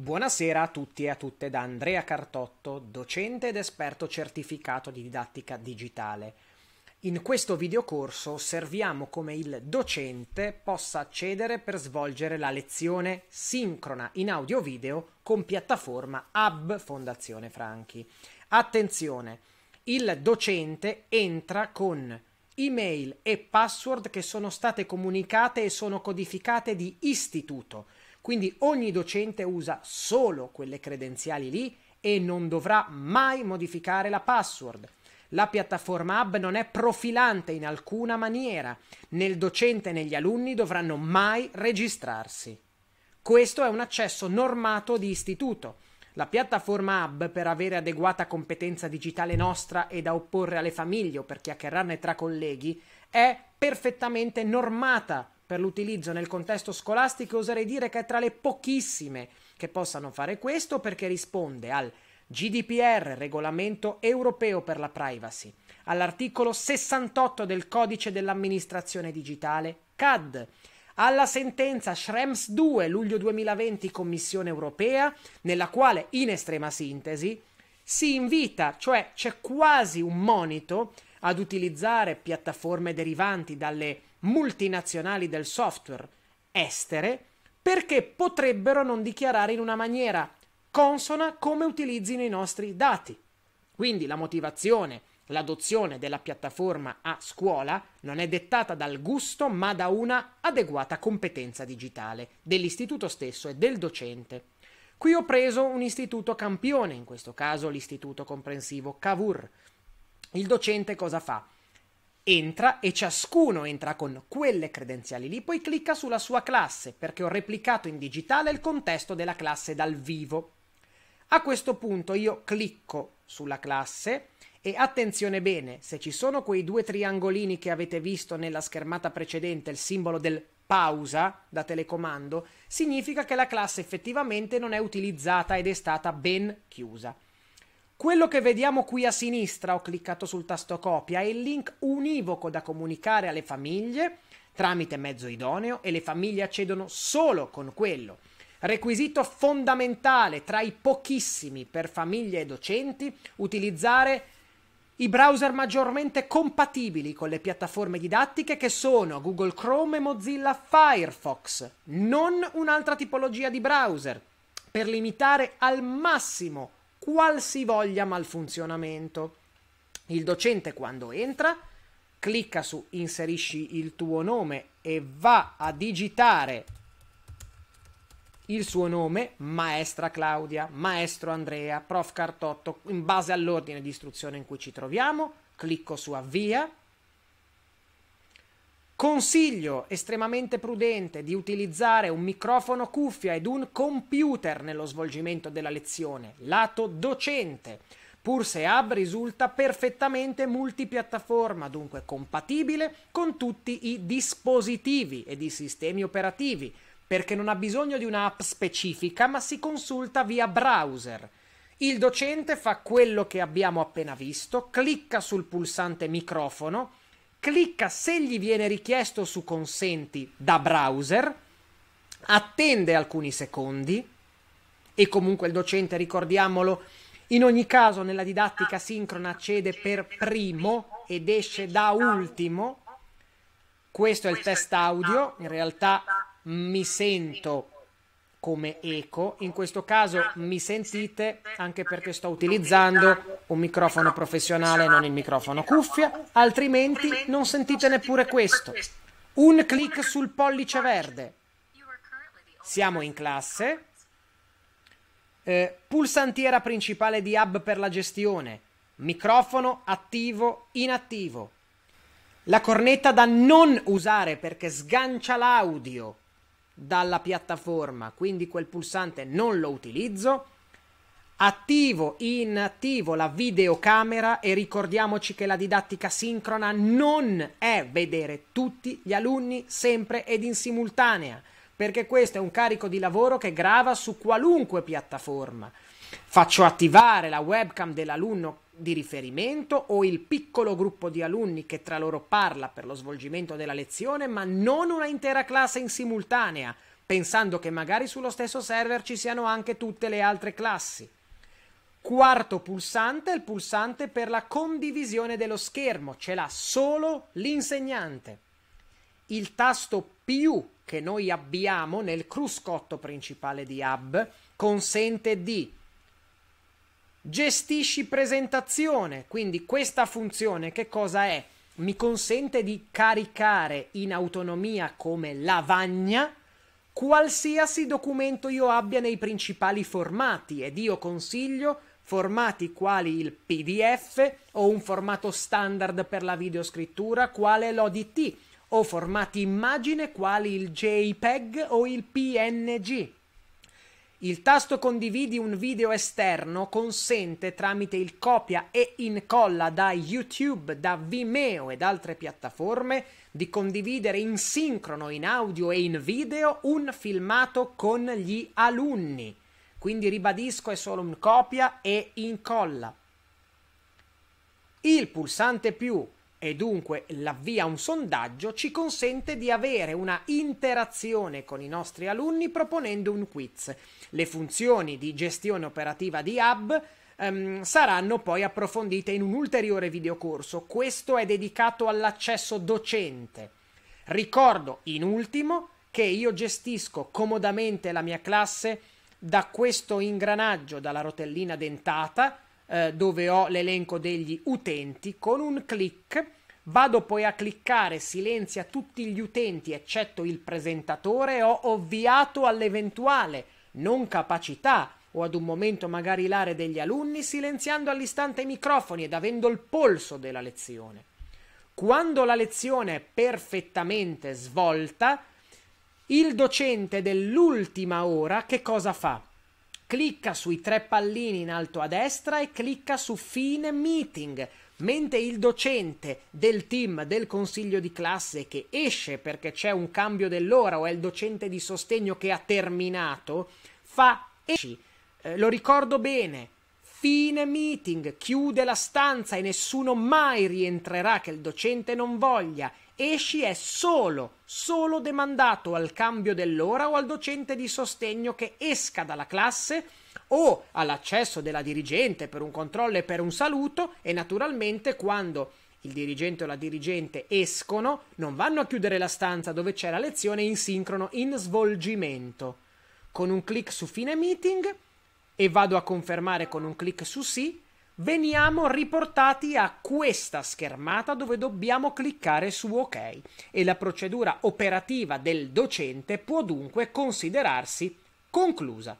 Buonasera a tutti e a tutte da Andrea Cartotto, docente ed esperto certificato di didattica digitale. In questo videocorso osserviamo come il docente possa accedere per svolgere la lezione sincrona in audio-video con piattaforma Hub Fondazione Franchi. Attenzione, il docente entra con email e password che sono state comunicate e sono codificate di istituto quindi ogni docente usa solo quelle credenziali lì e non dovrà mai modificare la password. La piattaforma Hub non è profilante in alcuna maniera. Nel docente né gli alunni dovranno mai registrarsi. Questo è un accesso normato di istituto. La piattaforma Hub, per avere adeguata competenza digitale nostra e da opporre alle famiglie o per chiacchierarne tra colleghi, è perfettamente normata per l'utilizzo nel contesto scolastico oserei dire che è tra le pochissime che possano fare questo perché risponde al GDPR, regolamento europeo per la privacy, all'articolo 68 del codice dell'amministrazione digitale CAD, alla sentenza Schrems 2 luglio 2020 Commissione europea, nella quale in estrema sintesi si invita, cioè c'è quasi un monito ad utilizzare piattaforme derivanti dalle multinazionali del software estere perché potrebbero non dichiarare in una maniera consona come utilizzino i nostri dati. Quindi la motivazione, l'adozione della piattaforma a scuola non è dettata dal gusto ma da una adeguata competenza digitale dell'istituto stesso e del docente. Qui ho preso un istituto campione, in questo caso l'istituto comprensivo Cavour. Il docente cosa fa? entra e ciascuno entra con quelle credenziali lì, poi clicca sulla sua classe perché ho replicato in digitale il contesto della classe dal vivo. A questo punto io clicco sulla classe e attenzione bene, se ci sono quei due triangolini che avete visto nella schermata precedente, il simbolo del pausa da telecomando, significa che la classe effettivamente non è utilizzata ed è stata ben chiusa. Quello che vediamo qui a sinistra, ho cliccato sul tasto copia, è il link univoco da comunicare alle famiglie tramite mezzo idoneo e le famiglie accedono solo con quello. Requisito fondamentale tra i pochissimi per famiglie e docenti, utilizzare i browser maggiormente compatibili con le piattaforme didattiche che sono Google Chrome e Mozilla Firefox, non un'altra tipologia di browser, per limitare al massimo qualsivoglia malfunzionamento. Il docente quando entra clicca su inserisci il tuo nome e va a digitare il suo nome, maestra Claudia, maestro Andrea, prof Cartotto, in base all'ordine di istruzione in cui ci troviamo, clicco su avvia, Consiglio estremamente prudente di utilizzare un microfono cuffia ed un computer nello svolgimento della lezione, lato docente. pur se PurseHub risulta perfettamente multipiattaforma, dunque compatibile con tutti i dispositivi ed i sistemi operativi, perché non ha bisogno di un'app specifica, ma si consulta via browser. Il docente fa quello che abbiamo appena visto, clicca sul pulsante microfono, clicca se gli viene richiesto su consenti da browser, attende alcuni secondi e comunque il docente, ricordiamolo, in ogni caso nella didattica sincrona accede per primo ed esce da ultimo. Questo è il test audio, in realtà mi sento come eco. In questo caso mi sentite anche perché sto utilizzando un microfono professionale non il microfono cuffia, altrimenti non sentite neppure questo. Un clic sul pollice verde. Siamo in classe. Eh, pulsantiera principale di hub per la gestione. Microfono attivo, inattivo. La cornetta da non usare perché sgancia l'audio dalla piattaforma, quindi quel pulsante non lo utilizzo. Attivo, inattivo la videocamera e ricordiamoci che la didattica sincrona non è vedere tutti gli alunni sempre ed in simultanea, perché questo è un carico di lavoro che grava su qualunque piattaforma. Faccio attivare la webcam dell'alunno di riferimento o il piccolo gruppo di alunni che tra loro parla per lo svolgimento della lezione, ma non una intera classe in simultanea, pensando che magari sullo stesso server ci siano anche tutte le altre classi. Quarto pulsante è il pulsante per la condivisione dello schermo, ce l'ha solo l'insegnante. Il tasto più che noi abbiamo nel cruscotto principale di Hub consente di Gestisci presentazione, quindi questa funzione che cosa è? Mi consente di caricare in autonomia come lavagna qualsiasi documento io abbia nei principali formati ed io consiglio formati quali il PDF o un formato standard per la videoscrittura quale l'ODT o formati immagine quali il JPEG o il PNG. Il tasto condividi un video esterno consente tramite il copia e incolla da YouTube, da Vimeo ed altre piattaforme di condividere in sincrono in audio e in video un filmato con gli alunni. Quindi ribadisco è solo un copia e incolla. Il pulsante più e dunque l'avvia un sondaggio ci consente di avere una interazione con i nostri alunni proponendo un quiz. Le funzioni di gestione operativa di Hub ehm, saranno poi approfondite in un ulteriore videocorso. Questo è dedicato all'accesso docente. Ricordo in ultimo che io gestisco comodamente la mia classe da questo ingranaggio, dalla rotellina dentata, eh, dove ho l'elenco degli utenti, con un clic vado poi a cliccare silenzia tutti gli utenti eccetto il presentatore e ho ovviato all'eventuale non capacità o ad un momento magari l'area degli alunni silenziando all'istante i microfoni ed avendo il polso della lezione. Quando la lezione è perfettamente svolta, il docente dell'ultima ora che cosa fa? Clicca sui tre pallini in alto a destra e clicca su Fine Meeting. Mentre il docente del team del consiglio di classe che esce perché c'è un cambio dell'ora o è il docente di sostegno che ha terminato, fa esci. Eh, lo ricordo bene, Fine meeting, chiude la stanza e nessuno mai rientrerà che il docente non voglia. Esci è solo, solo demandato al cambio dell'ora o al docente di sostegno che esca dalla classe o all'accesso della dirigente per un controllo e per un saluto e naturalmente quando il dirigente o la dirigente escono, non vanno a chiudere la stanza dove c'è la lezione in sincrono, in svolgimento. Con un clic su fine meeting e vado a confermare con un clic su sì, veniamo riportati a questa schermata dove dobbiamo cliccare su ok e la procedura operativa del docente può dunque considerarsi conclusa.